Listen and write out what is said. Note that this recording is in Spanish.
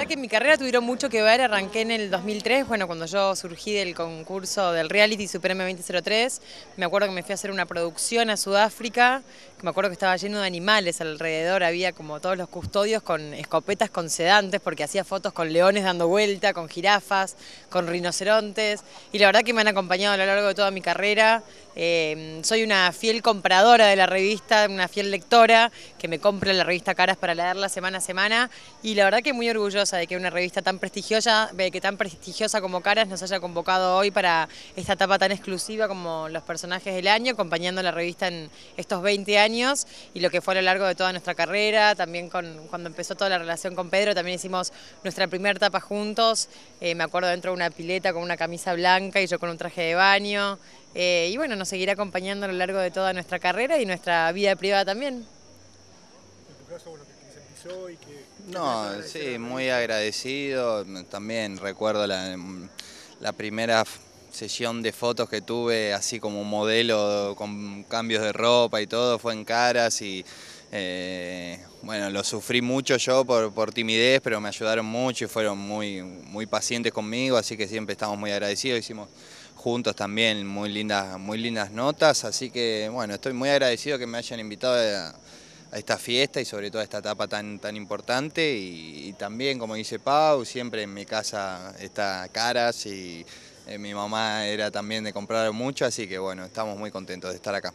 verdad que mi carrera tuvieron mucho que ver, arranqué en el 2003, bueno, cuando yo surgí del concurso del reality Supreme 2003, me acuerdo que me fui a hacer una producción a Sudáfrica, que me acuerdo que estaba lleno de animales alrededor, había como todos los custodios con escopetas con sedantes, porque hacía fotos con leones dando vuelta, con jirafas, con rinocerontes, y la verdad que me han acompañado a lo largo de toda mi carrera, eh, soy una fiel compradora de la revista, una fiel lectora, que me compra la revista Caras para leerla semana a semana, y la verdad que muy orgullosa de que una revista tan prestigiosa, que tan prestigiosa como Caras nos haya convocado hoy para esta etapa tan exclusiva como los personajes del año, acompañando la revista en estos 20 años y lo que fue a lo largo de toda nuestra carrera, también con, cuando empezó toda la relación con Pedro, también hicimos nuestra primera etapa juntos, eh, me acuerdo dentro de una pileta con una camisa blanca y yo con un traje de baño, eh, y bueno, nos seguirá acompañando a lo largo de toda nuestra carrera y nuestra vida privada también. No, sí, muy agradecido. También recuerdo la, primera sesión de fotos que tuve así como modelo con cambios de ropa y todo, fue en caras y eh, bueno, lo sufrí mucho yo por, por, timidez, pero me ayudaron mucho y fueron muy, muy pacientes conmigo, así que siempre estamos muy agradecidos, hicimos juntos también muy lindas, muy lindas notas, así que bueno, estoy muy agradecido que me hayan invitado a a esta fiesta y sobre todo a esta etapa tan, tan importante. Y, también, como dice Pau, siempre en mi casa está Caras y eh, mi mamá era también de comprar mucho, así que bueno, estamos muy contentos de estar acá.